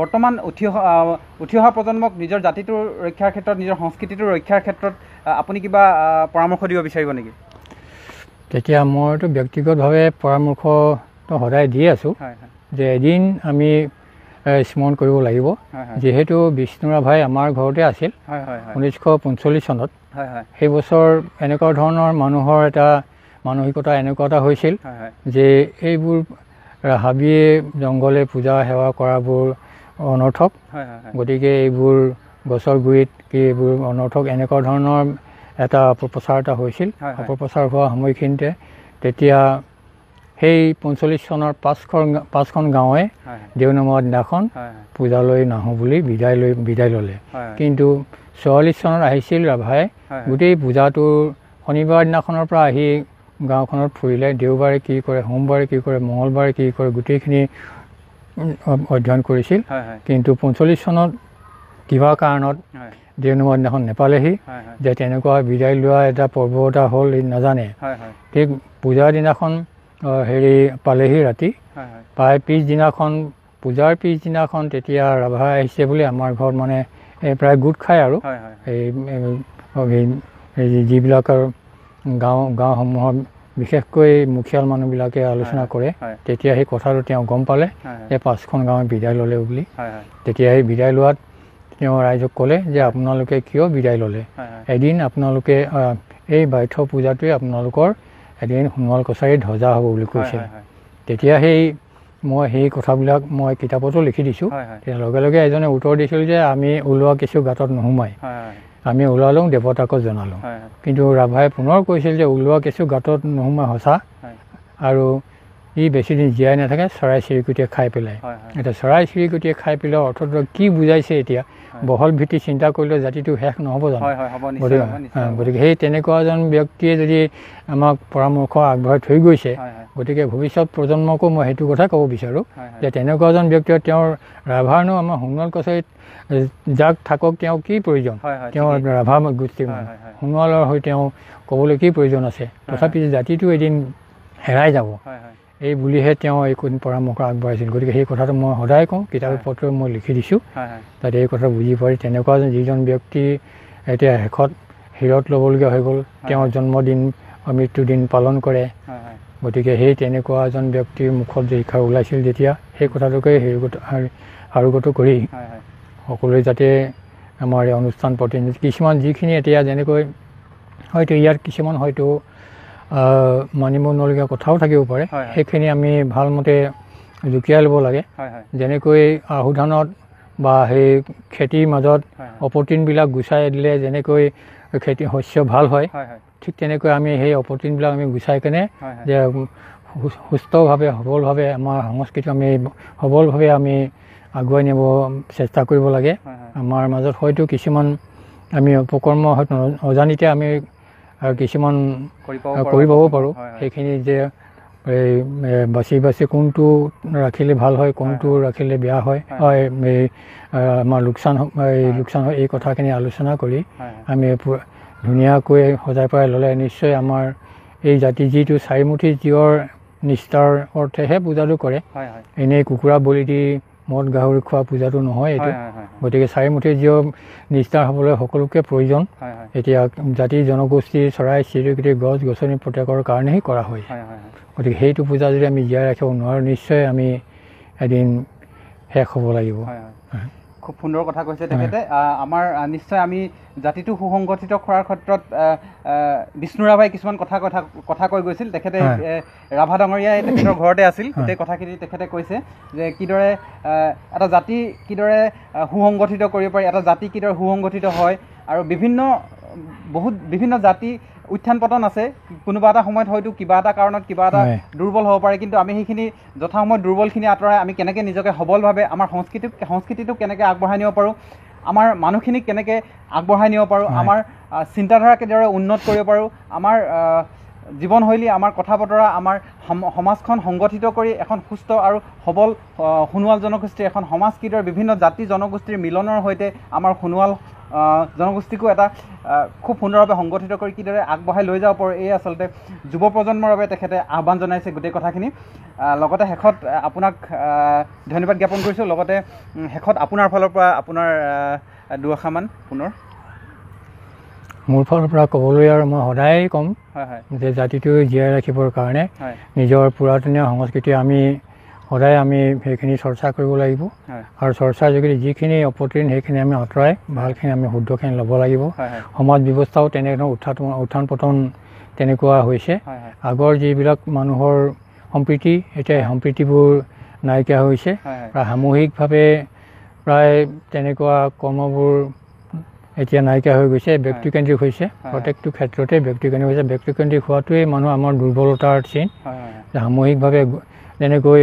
বৰ্তমান উঠি অহা উঠি অহা প্ৰজন্মক নিজৰ জাতিটো ৰক্ষাৰ ক্ষেত্ৰত নিজৰ সংস্কৃতিটো ৰক্ষাৰ ক্ষেত্ৰত আপুনি কিবা পৰামৰ্শ দিব বিচাৰিব নেকি তেতিয়া মইতো ব্যক্তিগতভাৱে পৰামৰ্শ সদায় দিয়ে আছোঁ যে এদিন আমি স্মৰণ কৰিব লাগিব যিহেতু বিষ্ণু ৰাভাই আমাৰ ঘৰতে আছিল ঊনৈছশ পঞ্চল্লিছ চনত সেই বছৰ এনেকুৱা ধৰণৰ মানুহৰ এটা মানসিকতা এনেকুৱা এটা হৈছিল যে এইবোৰ হাবিয়ে জংঘলে পূজা সেৱা কৰাবোৰ অনৰ্থক গতিকে এইবোৰ গছৰ গুৰিত কি এইবোৰ অনৰ্থক এনেকুৱা ধৰণৰ এটা অপপ্ৰচাৰ এটা হৈছিল অপপ্ৰচাৰ হোৱা সময়খিনিতে তেতিয়া সেই পঞ্চল্লিছ চনৰ পাঁচখন পাঁচখন গাঁৱে দেও নামৰ দিনাখন পূজালৈ নাহোঁ বুলি বিদায় লৈ বিদায় ল'লে কিন্তু চৌৰাল্লিছ চনত আহিছিল ৰাভাই গোটেই পূজাটো শনিবাৰ দিনাখনৰ পৰা আহি গাঁওখনত ফুৰিলে দেওবাৰে কি কৰে সোমবাৰে কি কৰে মঙলবাৰে কি কৰে গোটেইখিনি অধ্যয়ন কৰিছিল কিন্তু পঞ্চল্লিছ চনত কিবা কাৰণত দেৱনগৰ দিনাখন নেপালেহি যে তেনেকুৱা বিদায় লোৱা এটা পৰ্ব এটা হ'ল নাজানে ঠিক পূজাৰ দিনাখন হেৰি পালেহি ৰাতি পাই পিছদিনাখন পূজাৰ পিছদিনাখন তেতিয়া ৰাভা আহিছে বুলি আমাৰ ঘৰত মানে প্ৰায় গোট খায় আৰু এই যিবিলাকৰ গাঁও গাঁওসমূহৰ বিশেষকৈ মুখীয়াল মানুহবিলাকে আলোচনা কৰে তেতিয়া সেই কথাটো তেওঁ গম পালে যে পাঁচখন গাঁৱে বিদায় ল'লে বুলি তেতিয়া সেই বিদায় লোৱাত তেওঁ ৰাইজক ক'লে যে আপোনালোকে কিয় বিদায় ল'লে এদিন আপোনালোকে এই বাৰ্থ পূজাটোৱে আপোনালোকৰ এদিন সোণোৱাল কছাৰীৰ ধ্বজা হ'ব বুলি কৈছে তেতিয়া সেই মই সেই কথাবিলাক মই কিতাপতো লিখি দিছোঁ লগে লগে এজনে উত্তৰ দিছিল যে আমি ওলোৱা কিছু গাঁতত নোসোমায় আমি ওলালোঁ দেৱতাকো জনালোঁ কিন্তু ৰাভাই পুনৰ কৈছিল যে ওলোৱা কিছু গাঁতত নোসোমোৱা সঁচা আৰু ই বেছিদিন জীয়াই নাথাকে চৰাই চিৰিকটিয়ে খাই পেলাই এতিয়া চৰাই চিৰিকটিয়ে খাই পেলাই অৰ্থটো কি বুজাইছে এতিয়া বহল ভিত্তি চিন্তা কৰিলে জাতিটো শেষ নহ'ব জানো গতিকে গতিকে সেই তেনেকুৱা এজন ব্যক্তিয়ে যদি আমাক পৰামৰ্শ আগবঢ়াই থৈ গৈছে গতিকে ভৱিষ্যত প্ৰজন্মকো মই সেইটো কথা ক'ব বিচাৰোঁ যে তেনেকুৱা এজন ব্যক্তিয়ে তেওঁৰ ৰাভাৰনো আমাৰ সোণোৱাল কছাৰীত যাক থাকক তেওঁ কি প্ৰয়োজন তেওঁৰ ৰাভা গোষ্ঠী সোণোৱালৰ হৈ তেওঁ ক'বলৈ কি প্ৰয়োজন আছে তথাপি জাতিটো এদিন হেৰাই যাব এই বুলিহে তেওঁ এইখিনি পৰামৰ্শ আগবঢ়াইছিল গতিকে সেই কথাটো মই সদায় কওঁ কিতাপ পত্ৰ মই লিখি দিছোঁ তাতে এই কথা বুজি পাৰি তেনেকুৱা যিজন ব্যক্তি এতিয়া শেষত হীৰত ল'বলগীয়া হৈ গ'ল তেওঁ জন্মদিন মৃত্যুদিন পালন কৰে গতিকে সেই তেনেকুৱা এজন ব্যক্তিৰ মুখত শিক্ষা ওলাইছিল যেতিয়া সেই কথাটোকে হেৰিগত আৰোগত কৰি সকলোৱে যাতে আমাৰ অনুষ্ঠান প্ৰতিনিধি কিছুমান যিখিনি এতিয়া যেনেকৈ হয়তো ইয়াত কিছুমান হয়তো মানিবলগীয়া কথাও থাকিব পাৰে সেইখিনি আমি ভালমতে জুকিয়াই ল'ব লাগে যেনেকৈ আহুধানত বা সেই খেতিৰ মাজত অপতৃণবিলাক গুচাই দিলে যেনেকৈ খেতি শস্য ভাল হয় ঠিক তেনেকৈ আমি সেই অপতৃণবিলাক আমি গুচাই কেনে যে সুস্থভাৱে সবলভাৱে আমাৰ সংস্কৃতি আমি সবলভাৱে আমি আগুৱাই নিব চেষ্টা কৰিব লাগে আমাৰ মাজত হয়তো কিছুমান আমি অপকৰ্ম হয়তো অজানিতে আমি আৰু কিছুমান কৰি পাব পাৰোঁ সেইখিনি যে এই বাচি বাচি কোনটো ৰাখিলে ভাল হয় কোনটো ৰাখিলে বেয়া হয় হয় এই আমাৰ লোকচান এই লোকচান হয় এই কথাখিনি আলোচনা কৰি আমি ধুনীয়াকৈ সজাই পৰাই ল'লে নিশ্চয় আমাৰ এই জাতি যিটো চাৰিমুঠি জীৱৰ নিষ্ঠাৰ অৰ্থেহে পূজাটো কৰে এনেই কুকুৰা বলি দি মদ গাহৰি খোৱা পূজাটো নহয় এইটো গতিকে চাৰিমুঠি জীৱ নিষ্ঠাৰ হ'বলৈ সকলোকে প্ৰয়োজন এতিয়া জাতি জনগোষ্ঠী চৰাই চিৰিকটি গছ গছনি প্ৰত্যেকৰ কাৰণেহে কৰা হয় গতিকে সেইটো পূজা যদি আমি জীয়াই ৰাখিব নোৱাৰোঁ নিশ্চয় আমি এদিন শেষ হ'ব লাগিব খুব সুন্দৰ কথা কৈছে তেখেতে আমাৰ নিশ্চয় আমি জাতিটো সুসংগঠিত কৰাৰ ক্ষেত্ৰত বিষ্ণু ৰাভাই কিছুমান কথা কথা কৈ গৈছিল তেখেতে ৰাভা ডাঙৰীয়াই তেখেতৰ ঘৰতে আছিল গোটেই কথাখিনি তেখেতে কৈছে যে কিদৰে এটা জাতি কিদৰে সুসংগঠিত কৰিব পাৰি এটা জাতি কিদৰে সুসংগঠিত হয় আৰু বিভিন্ন বহুত বিভিন্ন জাতি উত্থান পতন আছে কোনোবা এটা সময়ত হয়তো কিবা এটা কাৰণত কিবা এটা দুৰ্বল হ'ব পাৰে কিন্তু আমি সেইখিনি যথাসময়ত দুৰ্বলখিনি আঁতৰাই আমি কেনেকৈ নিজকে সবলভাৱে আমাৰ সংস্কৃতিক সংস্কৃতিটোক কেনেকৈ আগবঢ়াই নিব পাৰোঁ আমাৰ মানুহখিনিক কেনেকৈ আগবঢ়াই নিব পাৰোঁ আমাৰ চিন্তাধাৰা কেনেদৰে উন্নত কৰিব পাৰোঁ আমাৰ জীৱনশৈলী আমাৰ কথা বতৰা আমাৰ সমাজখন সংগঠিত কৰি এখন সুস্থ আৰু সবল সোণোৱাল জনগোষ্ঠীৰ এখন সমাজ কিদৰে বিভিন্ন জাতি জনগোষ্ঠীৰ মিলনৰ সৈতে আমাৰ সোণোৱাল জনগোষ্ঠীকো এটা খুব সুন্দৰভাৱে সংগঠিত কৰি কিদৰে আগবঢ়াই লৈ যাব পাৰোঁ এই আচলতে যুৱ প্ৰজন্মৰ বাবে তেখেতে আহ্বান জনাইছে গোটেই কথাখিনি লগতে শেষত আপোনাক ধন্যবাদ জ্ঞাপন কৰিছোঁ লগতে শেষত আপোনাৰ ফালৰ পৰা আপোনাৰ দুআষামান পুনৰ মোৰ ফালৰ পৰা ক'বলৈ আৰু মই সদায় ক'ম যে জাতিটো জীয়াই ৰাখিবৰ কাৰণে নিজৰ পুৰাতনীয়া সংস্কৃতি আমি সদায় আমি সেইখিনি চৰ্চা কৰিব লাগিব আৰু চৰ্চাৰ যোগেদি যিখিনি অপতীৰ্ণ সেইখিনি আমি আঁতৰাই ভালখিনি আমি শুদ্ধখিনি ল'ব লাগিব সমাজ ব্যৱস্থাও তেনেধৰণৰ উত্থান উত্থান পতন তেনেকুৱা হৈছে আগৰ যিবিলাক মানুহৰ সম্প্ৰীতি এতিয়া সম্প্ৰীতিবোৰ নাইকিয়া হৈছে প্ৰায় সামূহিকভাৱে প্ৰায় তেনেকুৱা কৰ্মবোৰ এতিয়া নাইকিয়া হৈ গৈছে ব্যক্তিকেন্দ্ৰিক হৈছে প্ৰত্যেকটো ক্ষেত্ৰতে ব্যক্তিকেন্দ্ৰিক হৈছে ব্যক্তিকেন্দ্ৰিক হোৱাটোৱেই মানুহ আমাৰ দুৰ্বলতাৰ চিন সামূহিকভাৱে যেনেকৈ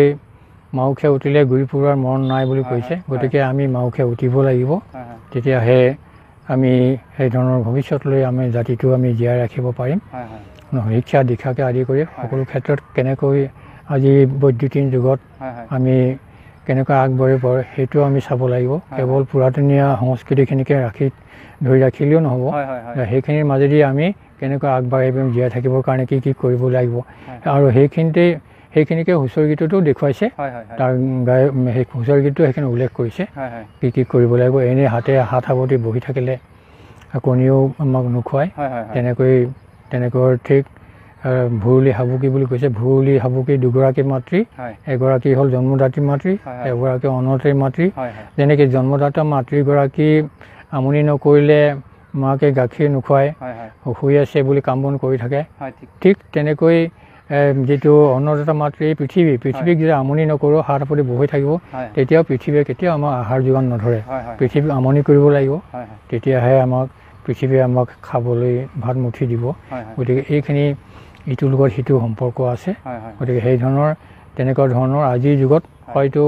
মাউখে উঠিলে ঘূৰি ফুৰাৰ মন নাই বুলি কৈছে গতিকে আমি মাউখে উঠিব লাগিব তেতিয়াহে আমি সেইধৰণৰ ভৱিষ্যতলৈ আমি জাতিটো আমি জীয়াই ৰাখিব পাৰিম শিক্ষা দীক্ষাকে আদি কৰি সকলো ক্ষেত্ৰত কেনেকৈ আজি বৈদ্যুতিন যুগত আমি কেনেকৈ আগবাঢ়িব পাৰোঁ সেইটো আমি চাব লাগিব কেৱল পুৰাতনীয়া সংস্কৃতিখিনিকে ৰাখি ধৰি ৰাখিলেও নহ'ব সেইখিনিৰ মাজেদি আমি কেনেকৈ আগবাঢ়িব জীয়াই থাকিবৰ কাৰণে কি কি কৰিব লাগিব আৰু সেইখিনিতেই সেইখিনিকে হুঁচৰি গীততো দেখুৱাইছে তাৰ গাই সেই হুঁচৰি গীতটো সেইখিনি উল্লেখ কৰিছে কি কি কৰিব লাগিব এনেই হাতে হাত সাৱতি বহি থাকিলে কণীও আমাক নোখোৱায় তেনেকৈ তেনেকৈ ঠিক ভুৰুলি হাবুকি বুলি কৈছে ভুৰুলি হাবুকি দুগৰাকী মাতৃ এগৰাকী হ'ল জন্মদাত্ৰী মাতৃ এগৰাকী অনতৃ মাতৃ যেনেকৈ জন্মদাতা মাতৃগৰাকী আমনি নকৰিলে মাকে গাখীৰ নোখোৱাই শুই আছে বুলি কাম বন কৰি থাকে ঠিক তেনেকৈ যিটো অন্নদাতা মাতৃ পৃথিৱী পৃথিৱীক যদি আমনি নকৰোঁ হাত সাপৰি বহি থাকিব তেতিয়াও পৃথিৱীয়ে কেতিয়াও আমাক আহাৰ যোগান নধৰে পৃথিৱীক আমনি কৰিব লাগিব তেতিয়াহে আমাক পৃথিৱীয়ে আমাক খাবলৈ ভাত মুঠি দিব গতিকে এইখিনি ইটোৰ লগত সিটো সম্পৰ্ক আছে গতিকে সেই ধৰণৰ তেনেকুৱা ধৰণৰ আজিৰ যুগত হয়তো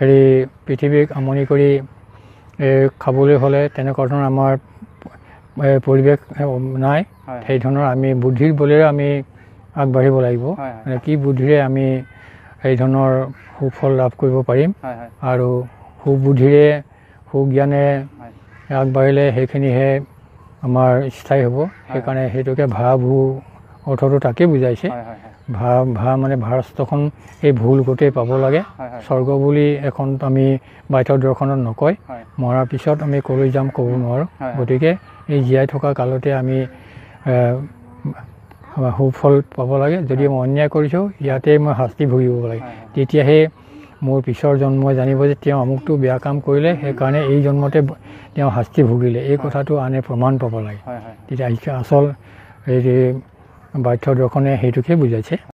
হেৰি পৃথিৱীক আমনি কৰি খাবলৈ হ'লে তেনেকুৱা ধৰণৰ আমাৰ পৰিৱেশ নাই সেই ধৰণৰ আমি বুদ্ধিৰ বলেৰে আমি আগবাঢ়িব লাগিব মানে কি বুদ্ধিৰে আমি এই ধৰণৰ সুফল লাভ কৰিব পাৰিম আৰু সুবুদ্ধিৰে সুজ্ঞানেৰে আগবাঢ়িলে সেইখিনিহে আমাৰ স্থায়ী হ'ব সেইকাৰণে সেইটোকে ভা ভূ অৰ্থটো তাকেই বুজাইছে ভা ভা মানে ভাৰাষ্ট্ৰখন এই ভুল গোটেই পাব লাগে স্বৰ্গ বুলি এখন আমি বাধ্য দৰ্শনত নকয় মৰাৰ পিছত আমি ক'লৈ যাম ক'ব নোৱাৰোঁ গতিকে এই জীয়াই থকা কালতে আমি বা সুফল পাব লাগে যদি মই অন্যায় কৰিছোঁ ইয়াতে মই শাস্তি ভুগিব লাগে তেতিয়াহে মোৰ পিছৰ জন্মই জানিব যে তেওঁ আমুকটো বেয়া কাম কৰিলে সেইকাৰণে এই জন্মতে তেওঁ শাস্তি ভুগিলে এই কথাটো আনে প্ৰমাণ পাব লাগে তেতিয়া আচল এই বাধ্য দৰ্শনে সেইটোকে বুজাইছে